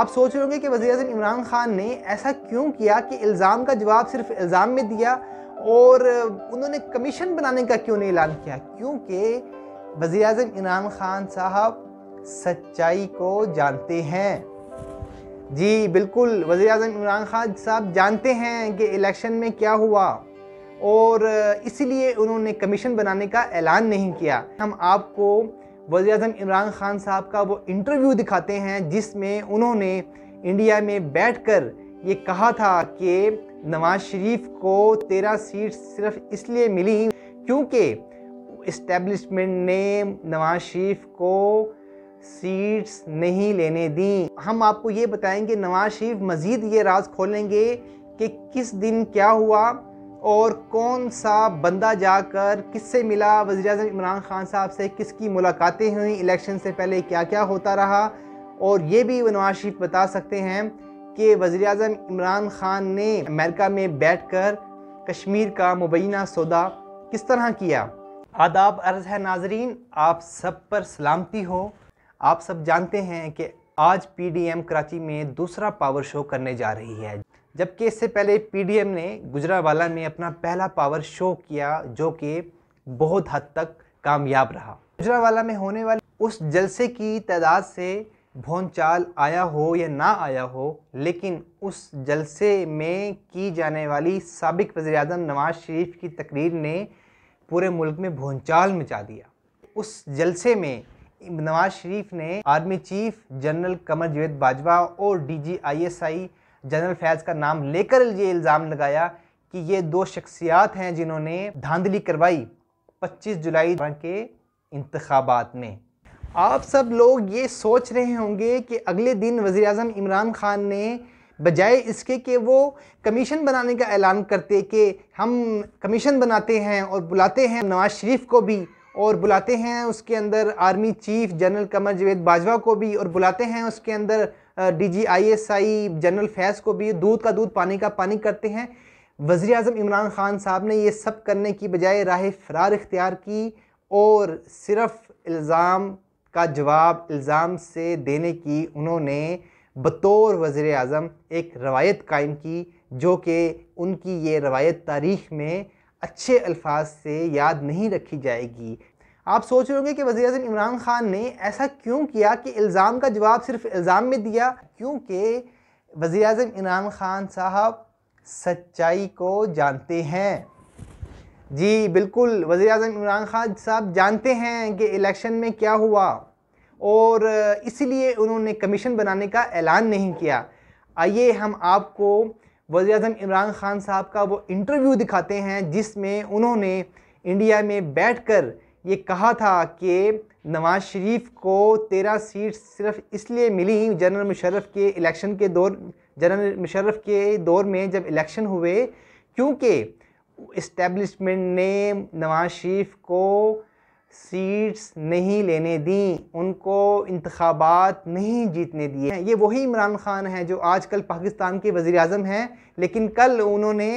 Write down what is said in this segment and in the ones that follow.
आप सोच रहे होंगे कि वजी अजम इमरान खान ने ऐसा क्यों किया कि इल्ज़ाम का जवाब सिर्फ इल्ज़ाम में दिया और उन्होंने कमीशन बनाने का क्यों नहीं ऐलान किया क्योंकि वजी अजम इमरान खान साहब सच्चाई को जानते हैं जी बिल्कुल वजी अजम इमरान खान साहब जानते हैं कि इलेक्शन में क्या हुआ और इसीलिए उन्होंने कमीशन बनाने का ऐलान नहीं किया हम आपको वज़ी अजम इमरान ख़ान साहब का वो इंटरव्यू दिखाते हैं जिसमें उन्होंने इंडिया में बैठकर ये कहा था कि नवाज शरीफ को तेरह सीट सिर्फ इसलिए मिली क्योंकि इस्टेब्लिशमेंट ने नवाज शरीफ को सीट्स नहीं लेने दी हम आपको ये बताएंगे नवाज शरीफ मज़ीद ये राज खोलेंगे कि किस दिन क्या हुआ और कौन सा बंदा जाकर किससे मिला वजी अजम इमरान खान साहब से किसकी मुलाकातें हुई इलेक्शन से पहले क्या क्या होता रहा और ये भी नवाज शरीफ बता सकते हैं कि वजी अजम इमरान खान ने अमेरिका में बैठ कर कश्मीर का मुबैना सौदा किस तरह किया आदाब अर्ज़ है नाजरीन आप सब पर सलामती हो आप सब जानते हैं कि आज पीडीएम कराची में दूसरा पावर शो करने जा रही है जबकि इससे पहले पीडीएम ने गुजरावाला में अपना पहला पावर शो किया जो कि बहुत हद तक कामयाब रहा गुजरावाला में होने वाले उस जलसे की तादाद से भोनचाल आया हो या ना आया हो लेकिन उस जलसे में की जाने वाली सबक वजी अजम नवाज शरीफ की तकरीर ने पूरे मुल्क में भोनचाल मचा दिया उस जलसे में नवाज शरीफ ने army chief general Qamar Javed Bajwa और D G I S I general Faiz का नाम लेकर ये इल्ज़ाम लगाया कि ये दो शख्सियात हैं जिन्होंने धांधली करवाई 25 जुलाई के इंतबात में आप सब लोग ये सोच रहे होंगे कि अगले दिन वज़ी अजम इमरान ख़ान ने बजाय इसके कि वो कमीशन बनाने का ऐलान करते कि हम कमीशन बनाते हैं और बुलाते हैं नवाज शरीफ को भी और बुलाते हैं उसके अंदर army chief general Qamar Javed Bajwa को भी और बुलाते हैं उसके अंदर डीजीआईएसआई जनरल फैज को भी दूध का दूध पानी का पानी करते हैं वज़ी अजम इमरान ख़ान साहब ने ये सब करने की बजाय राह फ़रार इख्तियार की और सिर्फ इल्ज़ाम का जवाब इल्ज़ाम से देने की उन्होंने बतौर वज़र अजम एक रवायत कायम की जो कि उनकी ये रवायत तारीख़ में अच्छे अल्फाज से याद नहीं रखी जाएगी आप सोच रहे होंगे कि वजी अजम इमरान खान ने ऐसा क्यों किया कि इल्ज़ाम का जवाब सिर्फ इल्ज़ाम में दिया क्योंकि वजी अजम इमरान खान साहब सच्चाई को जानते हैं जी बिल्कुल वज़ी अजम इमरान खान साहब जानते हैं कि इलेक्शन में क्या हुआ और इसलिए उन्होंने कमीशन बनाने का ऐलान नहीं किया आइए हम आपको वज़ी अजम इमरान ख़ान साहब का वो इंटरव्यू दिखाते हैं जिसमें उन्होंने इंडिया में बैठ कर ये कहा था कि नवाज़ शरीफ को तेरह सीट सिर्फ इसलिए मिली जनरल मुशर्रफ के इलेक्शन के दौर जनरल मुशर्रफ के दौर में जब इलेक्शन हुए क्योंकि इस्टेब्लिशमेंट ने नवाज़ शरीफ को सीट्स नहीं लेने दी उनको इंतबात नहीं जीतने दिए ये वही इमरान ख़ान हैं जो आजकल पाकिस्तान के वज़ी अजम हैं लेकिन कल उन्होंने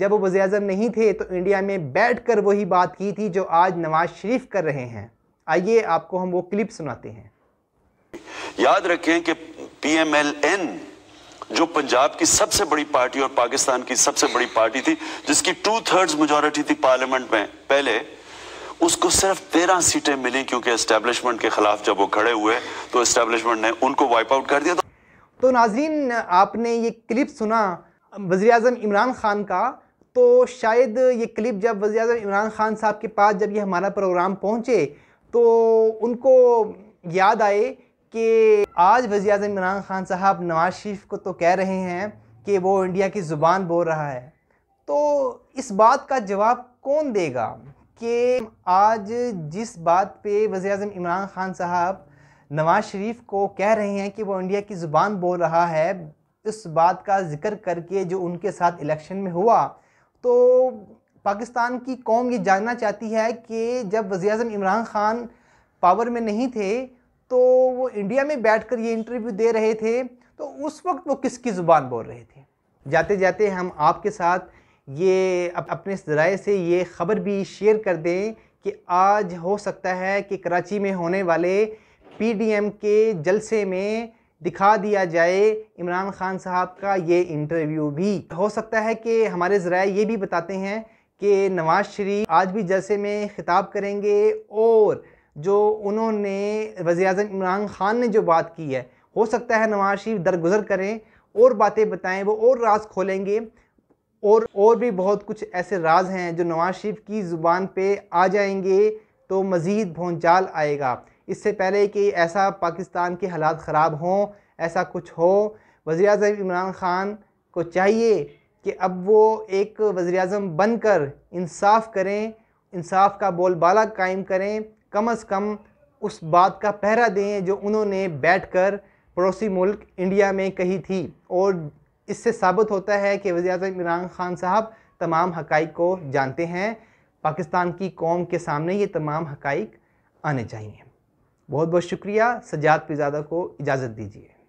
जब वो वजी नहीं थे तो इंडिया में बैठ कर वही बात की थी जो आज नवाज शरीफ कर रहे हैं आइए आपको हम वो क्लिप सुनाते हैं याद रखें कि पीएमएलएन जो पंजाब की सबसे बड़ी पार्टी और पाकिस्तान की सबसे बड़ी पार्टी थी जिसकी टू थर्ड्स मेजोरिटी थी पार्लियामेंट में पहले उसको सिर्फ तेरह सीटें मिली क्योंकि एस्टेब्लिशमेंट के खिलाफ जब वो खड़े हुए तो एस्टेब्लिशमेंट ने उनको वाइप आउट कर दिया तो, तो नाजरीन आपने ये क्लिप सुना वज़ी अजम इमरान ख़ान का तो शायद ये क्लिप जब वज़ी अजम इमरान ख़ान साहब के पास जब ये हमारा प्रोग्राम पहुँचे तो उनको याद आए कि आज वज़ी अजम इमरान ख़ान साहब नवाज शरीफ को तो कह रहे हैं कि वो इंडिया की ज़ुबान बोल रहा है तो इस बात का जवाब कौन देगा कि आज जिस बात पे वज़ी अजम इमरान ख़ान साहब नवाज शरीफ को कह रहे हैं कि वो इंडिया की ज़ुबान बोल रहा है इस बात का जिक्र करके जो उनके साथ इलेक्शन में हुआ तो पाकिस्तान की कौम ये जानना चाहती है कि जब वज़ी अजम इमरान ख़ान पावर में नहीं थे तो वो इंडिया में बैठ कर ये इंटरव्यू दे रहे थे तो उस वक्त वो किसकी ज़ुबान बोल रहे थे जाते जाते हम आपके साथ ये अपने ज़राए से ये ख़बर भी शेयर कर दें कि आज हो सकता है कि कराची में होने वाले पीडीएम के जलसे में दिखा दिया जाए इमरान खान साहब का ये इंटरव्यू भी हो सकता है कि हमारे ज़रा ये भी बताते हैं कि नवाज शरीफ आज भी जलसे में ख़िताब करेंगे और जो उन्होंने वज़ी अजम इमरान ख़ान ने जो बात की है हो सकता है नवाज शरीफ दरगुजर करें और बातें बताएं वो और राज खोलेंगे और और भी बहुत कुछ ऐसे राज हैं जो नवाज शरीफ की ज़ुबान पे आ जाएंगे तो मज़ीद भोंचाल आएगा इससे पहले कि ऐसा पाकिस्तान के हालात ख़राब हों ऐसा कुछ हो वज़ी अजम इमरान ख़ान को चाहिए कि अब वो एक वज़ी अजम बन कर इंसाफ करें इंसाफ का बोलबाला कायम करें कम अज़ कम उस बात का पहरा दें जो उन्होंने बैठ कर पड़ोसी मुल्क इंडिया में कही थी और इससे साबित होता है कि वज़ी अजम इमरान ख़ान साहब तमाम हक़ को जानते हैं पाकिस्तान की कौम के सामने ये तमाम हक़ आने चाहिए बहुत बहुत शुक्रिया सजाद पिज़ादा को इजाज़त दीजिए